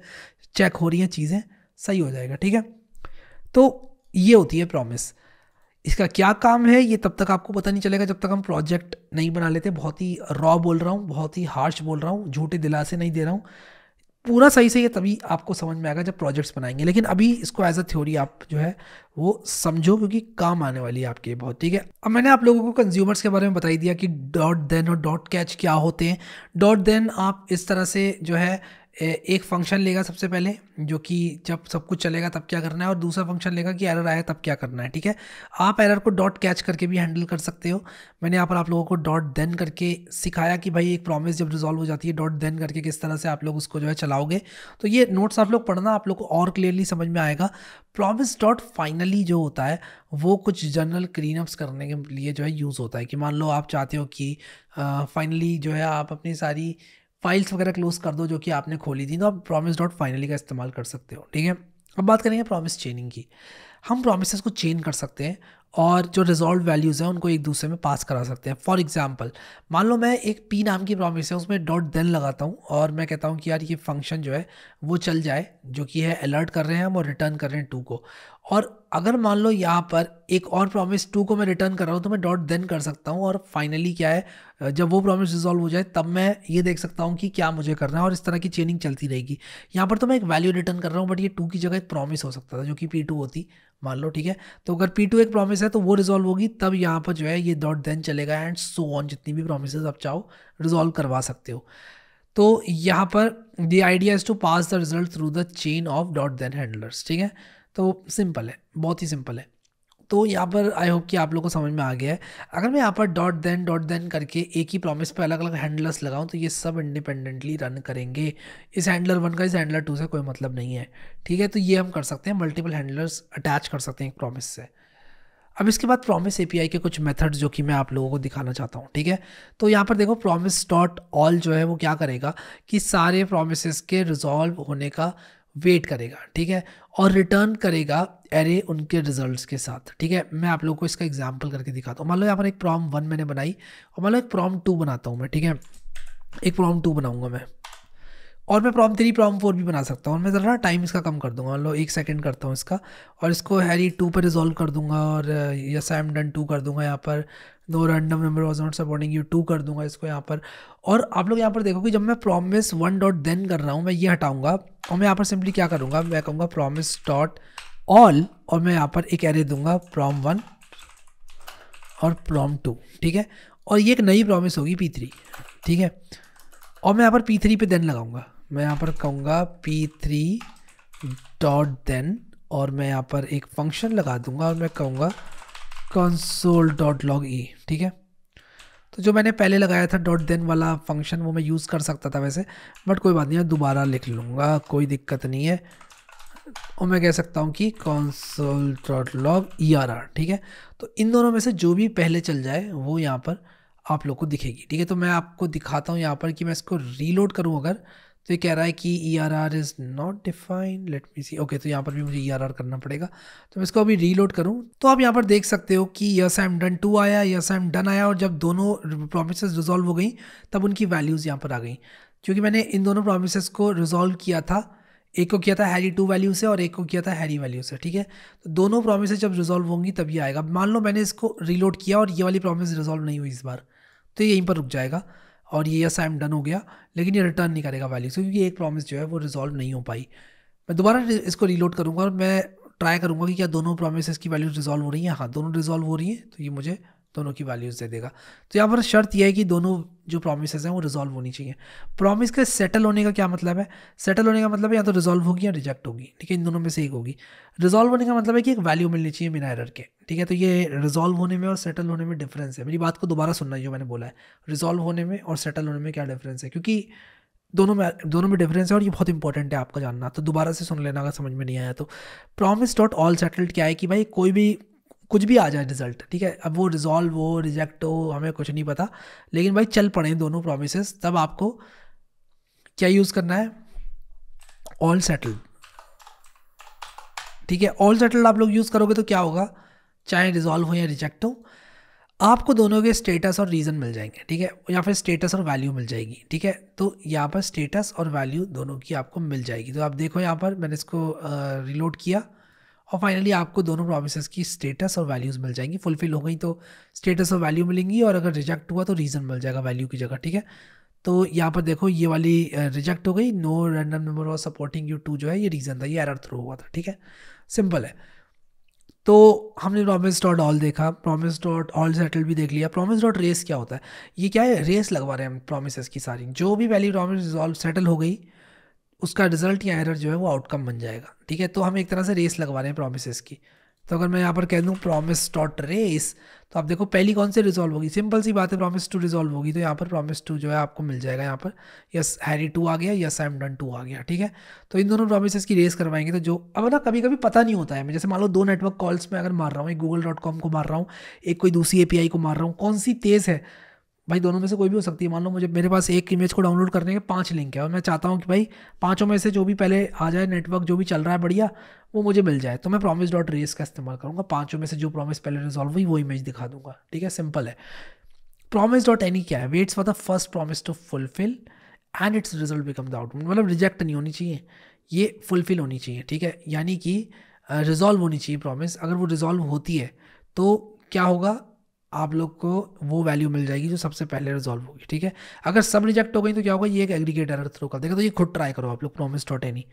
चेक हो रही हैं चीज़ें सही हो जाएगा ठीक है तो ये होती है प्रॉमिस इसका क्या काम है ये तब तक आपको पता नहीं चलेगा जब तक हम प्रोजेक्ट नहीं बना लेते बहुत ही रॉ बोल रहा हूँ बहुत ही हार्श बोल रहा हूँ झूठे दिलासे नहीं दे रहा हूँ पूरा सही सही है तभी आपको समझ में आएगा जब प्रोजेक्ट्स बनाएंगे लेकिन अभी इसको एज अ थ्योरी आप जो है वो समझो क्योंकि काम आने वाली है आपके बहुत ठीक है अब मैंने आप लोगों को कंज्यूमर्स के बारे में बताई दिया कि डॉट देन और डॉट कैच क्या होते हैं डॉट देन आप इस तरह से जो है एक फंक्शन लेगा सबसे पहले जो कि जब सब कुछ चलेगा तब क्या करना है और दूसरा फंक्शन लेगा कि एरर आया तब क्या करना है ठीक है आप एरर को डॉट कैच करके भी हैंडल कर सकते हो मैंने यहाँ पर आप लोगों को डॉट देन करके सिखाया कि भाई एक प्रॉमिस जब रिजॉल्व हो जाती है डॉट देन करके किस तरह से आप लोग उसको जो है चलाओगे तो ये नोट्स आप लोग पढ़ना आप लोग को और क्लियरली समझ में आएगा प्रॉमिस डॉट फाइनली जो होता है वो कुछ जनरल क्लीनअप्स करने के लिए जो है यूज़ होता है कि मान लो आप चाहते हो कि फाइनली uh, जो है आप अपनी सारी फाइल्स वगैरह क्लोज कर दो जो कि आपने खोली थी तो आप प्रॉमिस डॉट फाइनली का इस्तेमाल कर सकते हो ठीक है अब बात करेंगे प्रॉमिस चेनिंग की हम प्रोमिस को चेन कर सकते हैं और जो रिजॉल्व वैल्यूज़ हैं उनको एक दूसरे में पास करा सकते हैं फॉर एग्जाम्पल मान लो मैं एक पी नाम की प्रॉमिस है उसमें डॉट देन लगाता हूँ और मैं कहता हूँ कि यार ये फंक्शन जो है वो चल जाए जो कि है अलर्ट कर रहे हैं हम और रिटर्न कर रहे हैं टू को और अगर मान लो यहाँ पर एक और प्रॉमिस टू को मैं रिटर्न कर रहा हूँ तो मैं डॉट देन कर सकता हूँ और फाइनली क्या है जब वो प्रॉमिस रिजॉल्व हो जाए तब मैं ये देख सकता हूँ कि क्या मुझे करना है और इस तरह की चेनिंग चलती रहेगी यहाँ पर तो मैं एक वैल्यू रिटर्न कर रहा हूँ बट ये टू की जगह एक प्रॉमिस हो सकता था जो कि पी टू होती मान लो ठीक है तो अगर पी टू एक प्रॉमिस है तो वो रिजॉल्व होगी तब यहाँ पर जो है ये डॉट देन चलेगा एंड सो ऑन जितनी भी प्रोमिस आप चाहो रिजॉल्व करवा सकते हो तो यहाँ पर the idea is to pass the result through the chain of dot then handlers ठीक है तो सिंपल है बहुत ही सिंपल है तो यहाँ पर आई होप कि आप लोगों को समझ में आ गया है अगर मैं यहाँ पर डॉट देन डॉट देन करके एक ही प्रॉमिस पे अलग अलग हैंडलर्स लगाऊँ तो ये सब इंडिपेंडेंटली रन करेंगे इस हैंडलर वन का इस हैंडलर टू से कोई मतलब नहीं है ठीक है तो ये हम कर सकते हैं मल्टीपल हैंडलर्स अटैच कर सकते हैं एक प्रॉमिस से अब इसके बाद प्रॉमिस ए के कुछ मेथड्स जो कि मैं आप लोगों को दिखाना चाहता हूँ ठीक है तो यहाँ पर देखो प्रॉमिस डॉट ऑल जो है वो क्या करेगा कि सारे प्रोमिस के रिजॉल्व होने का वेट करेगा ठीक है और रिटर्न करेगा एरे उनके रिजल्ट्स के साथ ठीक है मैं आप लोगों को इसका एग्जांपल करके दिखाता हूँ मान लो यहाँ पर एक प्रॉम वन मैंने बनाई और मान लो एक प्रॉम टू बनाता हूँ मैं ठीक है एक प्रॉम टू बनाऊंगा मैं और मैं प्रॉम थ्री प्रॉम फोर भी बना सकता हूँ मैं ज़रा टाइम इसका कम कर दूंगा लो एक सेकंड करता हूँ इसका और इसको हैरी टू पर रिजोल्व कर दूंगा और yes I am done two कर दूंगा यहाँ पर no random number was not supporting you two कर दूंगा इसको यहाँ पर और आप लोग यहाँ पर देखो कि जब मैं प्रॉमिस वन डॉट देन कर रहा हूँ मैं ये हटाऊँगा और मैं यहाँ पर सिंपली क्या करूँगा मैं कहूँगा प्रॉमिस डॉट ऑल और मैं यहाँ पर एक एरे दूंगा प्रॉम वन और प्रॉम टू ठीक है और ये एक नई प्रॉमिस होगी पी थ्री ठीक है और मैं यहाँ पर पी थ्री पे देन लगाऊंगा मैं यहाँ पर कहूँगा पी थ्री डॉट देन और मैं यहाँ पर एक फंक्शन लगा दूँगा और मैं कहूँगा कंसोल डॉट लॉग ई ठीक है तो जो मैंने पहले लगाया था डॉट देन वाला फंक्शन वो मैं यूज़ कर सकता था वैसे बट कोई बात नहीं दोबारा लिख लूँगा कोई दिक्कत नहीं है और मैं कह सकता हूँ कि console dot log E R R ठीक है तो इन दोनों में से जो भी पहले चल जाए वो यहाँ पर आप लोग को दिखेगी ठीक है तो मैं आपको दिखाता हूँ यहाँ पर कि मैं इसको रीलोड करूँ अगर तो ये कह रहा है कि E R R is not defined let me see okay तो यहाँ पर भी मुझे ई आर आर करना पड़ेगा तो मैं इसको अभी रीलोड करूँ तो आप यहाँ पर देख सकते हो कि yes I am done two आया यस आई एम डन आया और जब दोनों प्रोमिस रिजॉल्व हो गई तब उनकी वैल्यूज़ यहाँ पर आ गई क्योंकि मैंने इन दोनों प्रोमिस को रिजॉल्व किया था एक को किया था हैरी टू वैल्यू से और एक को किया था हैरी वैल्यू से ठीक है तो दोनों प्रोमिस जब रिजॉल्व होंगी तब ये आएगा मान लो मैंने इसको रीलोड किया और ये वाली प्रॉमिस रिजॉल्व नहीं हुई इस बार तो यहीं पर रुक जाएगा और ये यस आई एम डन हो गया लेकिन ये रिटर्न नहीं करेगा वैल्यू क्योंकि एक प्रॉमिस जो है वो रिजॉल्व नहीं हो पाई मैं दोबारा इसको रीलोड करूँगा और मैं ट्राई करूँगा कि क्या दोनों प्रोमिस की वैल्यू रिजॉल्व हो रही है हाँ दोनों रिजॉल्व हो रही हैं तो ये मुझे दोनों की वैल्यूज दे देगा तो यहाँ पर शर्त यह है कि दोनों जो प्रोमिस हैं वो रिजॉल्व होनी चाहिए प्रोमिस के सेटल होने का क्या मतलब है सेटल होने का मतलब है या तो रिजॉल्व होगी या रिजेक्ट होगी ठीक है इन दोनों में से एक होगी रिजॉल्व होने का मतलब है कि एक वैल्यू मिलनी चाहिए बिना एरर के ठीक है तो ये रिजॉल्व होने में और सेटल होने में डिफरेंस है मेरी बात को दोबारा सुनना जो मैंने बोला है रिजॉल्व होने में और सेटल होने में क्या डिफरेंस है क्योंकि दोनों में दोनों में डिफरेंस है और ये बहुत इंपॉर्टेंट है आपका जानना तो दोबारा से सुन लेना अगर समझ में नहीं आया तो प्रॉमिस डॉट ऑल सेटल्ड क्या है कि भाई कोई भी कुछ भी आ जाए रिजल्ट ठीक है अब वो रिजॉल्व हो रिजेक्ट हो हमें कुछ नहीं पता लेकिन भाई चल पड़े दोनों प्रोमिस तब आपको क्या यूज़ करना है ऑल सेटल ठीक है ऑल सेटल्ड आप लोग यूज़ करोगे तो क्या होगा चाहे रिजॉल्व हो या रिजेक्ट हो आपको दोनों के स्टेटस और रीज़न मिल जाएंगे ठीक है या फिर स्टेटस और वैल्यू मिल जाएगी ठीक है तो यहाँ पर स्टेटस और वैल्यू दोनों की आपको मिल जाएगी तो आप देखो यहाँ पर मैंने इसको रिलोड किया और फाइनली आपको दोनों प्रोमिस की स्टेटस और वैल्यूज़ मिल जाएंगी फुलफिल हो गई तो स्टेटस और वैल्यू मिलेंगी और अगर रिजेक्ट हुआ तो रीज़न मिल जाएगा वैल्यू की जगह ठीक है तो यहाँ पर देखो ये वाली रिजेक्ट हो गई no random number of supporting you two जो है ये रीज़न था ये एरर थ्रू हुआ था ठीक है सिंपल है तो हमने प्रॉमिस डॉट ऑल देखा प्रॉमिस डॉट ऑल सेटल भी देख लिया प्रॉमिस डॉट रेस क्या होता है ये क्या है रेस लगवा रहे हैं हम प्रोमिस की सारी जो भी वैल्यू प्रॉमिस रिजॉल्व सेटल हो गई उसका रिजल्ट या एरर जो है वो आउटकम बन जाएगा ठीक है तो हम एक तरह से रेस लगवा रहे हैं प्रोमिस की तो अगर मैं यहाँ पर कह दूँ प्रोमिस डॉट रेस तो आप देखो पहली कौन सी रिजॉल्व होगी सिंपल सी बात है प्रोमिस टू रिजॉल्व होगी तो यहाँ पर प्रोमिस टू जो है आपको मिल जाएगा यहाँ पर यस हैरी टू आ गया यस एम डन टू आ गया ठीक है तो इन दोनों प्रोमिस की रेस करवाएंगे तो जो अब ना कभी कभी पता नहीं होता है मैं जैसे मान लो दो नेटवर्क कॉल्स में अगर मार रहा हूँ एक गूगल डॉट कॉम को मार रहा हूँ एक कोई दूसरी ए को मार रहा हूँ कौन सी तेज़ है भाई दोनों में से कोई भी हो सकती है मान लो मुझे मेरे पास एक इमेज को डाउनलोड करने के पाँच लिंक है और मैं चाहता हूँ कि भाई पाँचों में से जो भी पहले आ जाए नेटवर्क जो भी चल रहा है बढ़िया वो मुझे मिल जाए तो मैं प्रॉमिस डॉट रेस का इस्तेमाल करूँगा पाँचों में से जो प्रॉमिस पहले रिजॉल्व हुई वो इमेज दिखा दूंगा ठीक है सिंपल है प्रॉमिस डॉट एनी क्या है waits for the first promise to fulfill and its result become the output मतलब रिजेक्ट नहीं होनी चाहिए ये फुलफिल होनी चाहिए ठीक है यानी कि रिजॉल्व होनी चाहिए प्रॉमिस अगर वो रिजॉल्व होती है तो क्या होगा आप लोग को वो वैल्यू मिल जाएगी जो सबसे पहले रिजॉल्व होगी ठीक है अगर सब रिजेक्ट हो गई तो क्या होगा ये एक एग्रीगेट एरर थ्रो कर देगा तो ये खुद ट्राई करो आप लोग प्रॉमिस डॉट एनी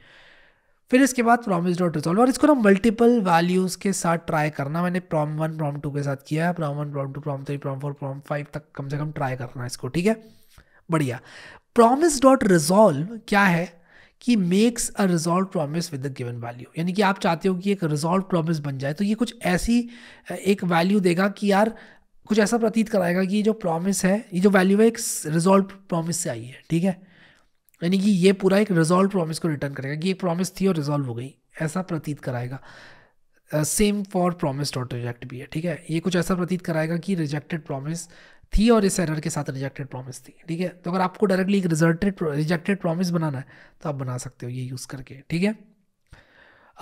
फिर इसके बाद प्रॉमिस डॉट रिजॉल्व और इसको ना मल्टीपल वैल्यूज़ के साथ ट्राई करना मैंने प्रॉम वन प्रॉम टू के साथ किया है prom one prom two prom three prom four prom five तक कम से कम ट्राई करना इसको ठीक है बढ़िया प्रॉमिस डॉट रिजॉल्व क्या है कि makes a resolve promise with the given value यानी कि आप चाहते हो कि एक रिजॉल्व प्रॉमिस बन जाए तो ये कुछ ऐसी एक वैल्यू देगा कि यार कुछ ऐसा प्रतीत कराएगा कि ये जो प्रॉमिस है ये जो वैल्यू है एक रिजॉल्व प्रॉमिस से आई है ठीक है यानी कि ये पूरा एक रिजॉल्व प्रॉमिस को रिटर्न करेगा कि एक प्रॉमिस थी और रिजॉल्व हो गई ऐसा प्रतीत कराएगा same for promise dot reject भी है ठीक है ये कुछ ऐसा प्रतीत कराएगा कि रिजेक्टेड प्रॉमिस थी और इस एरर के साथ रिजेक्टेड प्रॉमिस थी ठीक है तो अगर आपको डायरेक्टली एक रिजल्टेड रिजेक्टेड प्रॉमिस बनाना है तो आप बना सकते हो ये यूज़ करके ठीक है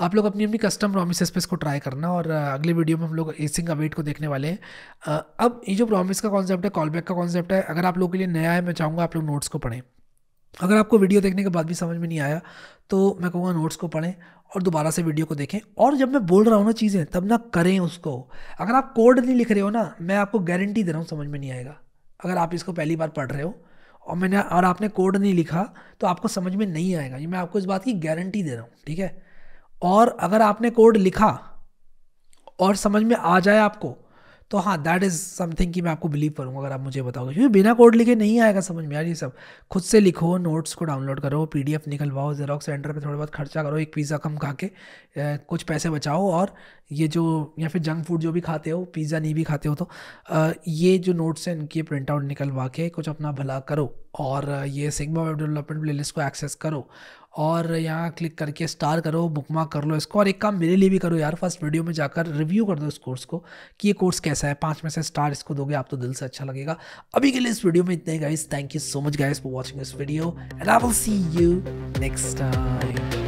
आप लोग अपनी अपनी कस्टम प्रोमिस पे इसको ट्राई करना और अगले वीडियो में हम लोग एसिंग अवेट को देखने वाले हैं अब ये जो प्रॉमिस का कॉन्सेप्ट है कॉल बैक का कॉन्सेप्ट है अगर आप लोग के लिए नया है मैं चाहूँगा आप लोग नोट्स को पढ़ें अगर आपको वीडियो देखने के बाद भी समझ में नहीं आया तो मैं कहूँगा नोट्स को पढ़ें और दोबारा से वीडियो को देखें और जब मैं बोल रहा हूँ ना चीज़ें तब ना करें उसको अगर आप कोड नहीं लिख रहे हो ना मैं आपको गारंटी दे रहा हूँ समझ में नहीं आएगा अगर आप इसको पहली बार पढ़ रहे हो और मैंने और आपने कोड नहीं लिखा तो आपको समझ में नहीं आएगा ये मैं आपको इस बात की गारंटी दे रहा हूँ ठीक है और अगर आपने कोड लिखा और समझ में आ जाए आपको तो हाँ दैट इज़ समथिंग कि मैं आपको बिलीव करूँगा अगर आप मुझे बताओगे क्योंकि बिना कोड लिखे नहीं आएगा समझ में यार ये सब खुद से लिखो नोट्स को डाउनलोड करो पीडीएफ निकलवाओ जेरोक्स सेंटर पे थोड़ा बहुत खर्चा करो एक पिज़्ज़ा कम खा के कुछ पैसे बचाओ और ये जो या फिर जंक फूड जो भी खाते हो पिज़्ज़ा नहीं भी खाते हो तो ये जो नोट्स हैं इनके प्रिंट आउट निकलवा के कुछ अपना भला करो और ये सिग्मा वेब डेवलपमेंट प्ले को एक्सेस करो और यहाँ क्लिक करके स्टार करो बुकमा कर लो इसको और एक काम मेरे लिए भी करो यार फर्स्ट वीडियो में जाकर रिव्यू कर दो इस कोर्स को कि ये कोर्स कैसा है पाँच में से स्टार इसको दोगे आप तो दिल से अच्छा लगेगा अभी के लिए इस वीडियो में इतने guys guys thank you so much guys for watching this video and I will see you next time